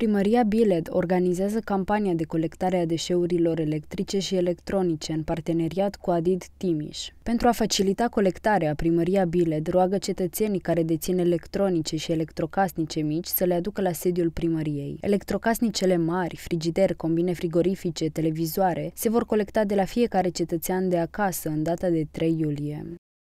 Primăria Biled organizează campania de colectare a deșeurilor electrice și electronice în parteneriat cu Adid Timiș. Pentru a facilita colectarea, Primăria Biled roagă cetățenii care dețin electronice și electrocasnice mici să le aducă la sediul primăriei. Electrocasnicele mari, frigider, combine frigorifice, televizoare, se vor colecta de la fiecare cetățean de acasă în data de 3 iulie.